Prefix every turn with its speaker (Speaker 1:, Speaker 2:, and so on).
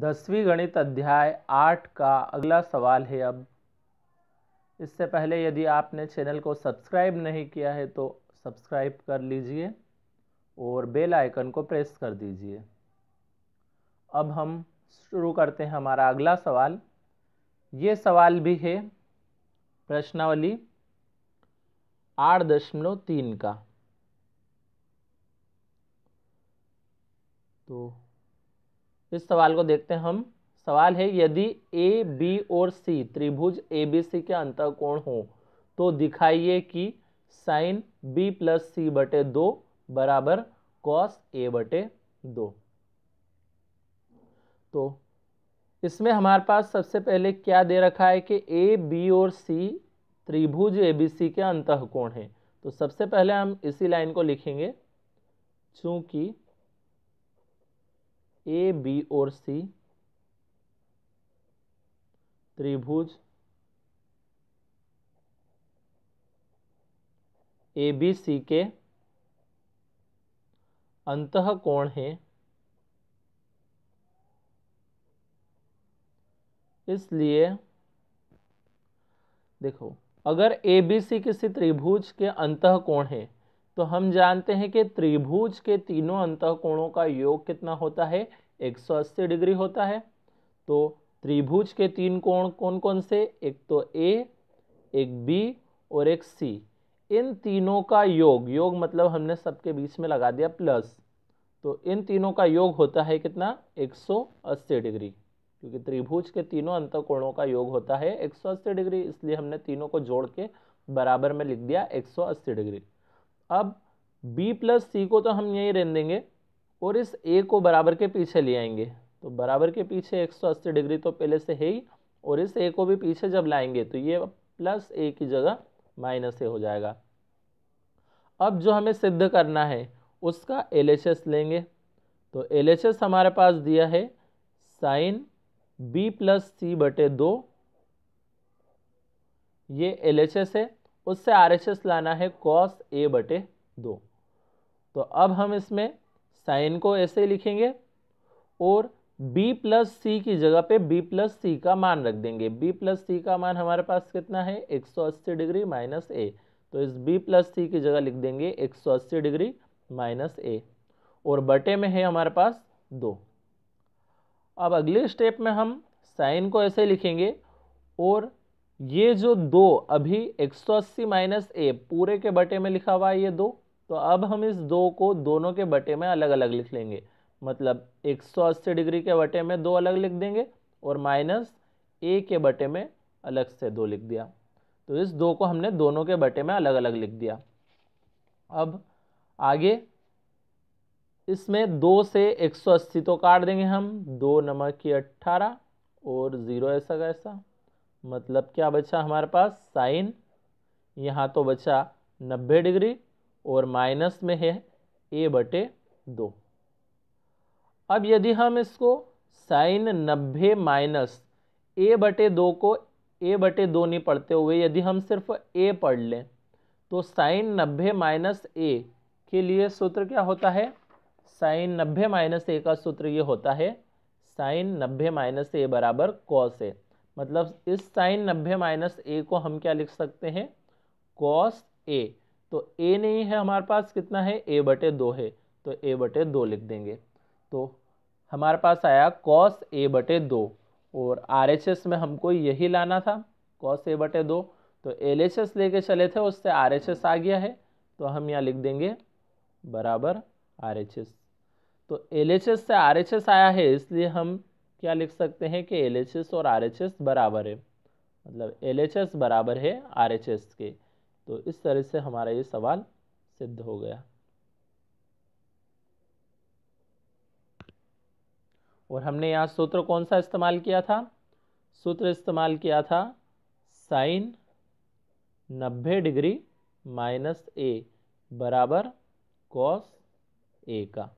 Speaker 1: दसवीं गणित अध्याय आठ का अगला सवाल है अब इससे पहले यदि आपने चैनल को सब्सक्राइब नहीं किया है तो सब्सक्राइब कर लीजिए और बेल आइकन को प्रेस कर दीजिए अब हम शुरू करते हैं हमारा अगला सवाल ये सवाल भी है प्रश्नावली आठ दशमलव तीन का तो इस सवाल को देखते हैं हम सवाल है यदि ए बी और सी त्रिभुज ए बी सी के अंतर कोण हो तो दिखाइए कि साइन बी प्लस सी बटे दो बराबर कॉस ए बटे दो तो इसमें हमारे पास सबसे पहले क्या दे रखा है कि ए बी और सी त्रिभुज ए बी सी के अंतः कोण है तो सबसे पहले हम इसी लाइन को लिखेंगे चूंकि ए बी और सी त्रिभुज ए बी सी के अंत कोण है इसलिए देखो अगर ए बी सी किसी त्रिभुज के अंत कोण है तो हम जानते हैं कि त्रिभुज के तीनों कोणों का योग कितना होता है 180 डिग्री होता है तो त्रिभुज के तीन कोण कौन कौन से एक तो ए एक बी और एक सी इन तीनों का योग योग मतलब हमने सबके बीच में लगा दिया प्लस तो इन तीनों का योग होता है कितना 180 डिग्री क्योंकि त्रिभुज के तीनों अंतकोणों का योग होता है 180 डिग्री इसलिए हमने तीनों को जोड़ के बराबर में लिख दिया 180 डिग्री अब b प्लस सी को तो हम यहीं रहने देंगे और इस a को बराबर के पीछे ले आएंगे तो बराबर के पीछे 180 डिग्री तो पहले से है ही और इस a को भी पीछे जब लाएंगे तो ये प्लस ए की जगह माइनस ए हो जाएगा अब जो हमें सिद्ध करना है उसका एल लेंगे तो एल हमारे पास दिया है साइन बी प्लस सी बटे दो ये एल है उससे आर एस एस लाना है कॉस ए बटे दो तो अब हम इसमें साइन को ऐसे लिखेंगे और बी प्लस सी की जगह पे बी प्लस सी का मान रख देंगे बी प्लस सी का मान हमारे पास कितना है 180 डिग्री माइनस ए तो इस बी प्लस सी की जगह लिख देंगे 180 डिग्री माइनस ए और बटे में है हमारे पास दो अब अगले स्टेप में हम साइन को ऐसे लिखेंगे और ये जो दो अभी 180 माइनस ए पूरे के बटे में लिखा हुआ है ये दो तो अब हम इस दो को दोनों के बटे में अलग अलग लिख लेंगे मतलब 180 डिग्री के बटे में दो अलग लिख देंगे और माइनस ए के बटे में अलग से दो लिख दिया तो इस दो को हमने दोनों के बटे में अलग अलग लिख दिया अब आगे इसमें दो से 180 तो काट देंगे हम दो नमक की अट्ठारह और ज़ीरो ऐसा ऐसा मतलब क्या बचा हमारे पास साइन यहाँ तो बचा नब्बे डिग्री और माइनस में है ए बटे दो अब यदि हम इसको साइन नब्बे माइनस ए बटे दो को ए बटे दो नहीं पढ़ते हुए यदि हम सिर्फ ए पढ़ लें तो साइन नब्बे माइनस ए के लिए सूत्र क्या होता है साइन नब्बे माइनस ए का सूत्र ये होता है साइन नब्बे माइनस ए बराबर कॉस ए मतलब इस साइन नब्बे माइनस ए को हम क्या लिख सकते हैं कॉस ए तो ए नहीं है हमारे पास कितना है ए बटे दो है तो ए बटे दो लिख देंगे तो हमारे पास आया कॉस ए बटे दो और आर एच एस में हमको यही लाना था कॉस ए बटे दो तो एल एच एस लेके चले थे उससे आर एच एस आ गया है तो हम यहाँ लिख देंगे बराबर आर एच एस तो एल एच एस से आर एच एस आया है इसलिए हम क्या लिख सकते हैं कि एल और आर बराबर है मतलब एल बराबर है आर के तो इस तरह से हमारा ये सवाल सिद्ध हो गया और हमने यहाँ सूत्र कौन सा इस्तेमाल किया था सूत्र इस्तेमाल किया था साइन नब्बे डिग्री माइनस ए बराबर कॉस ए का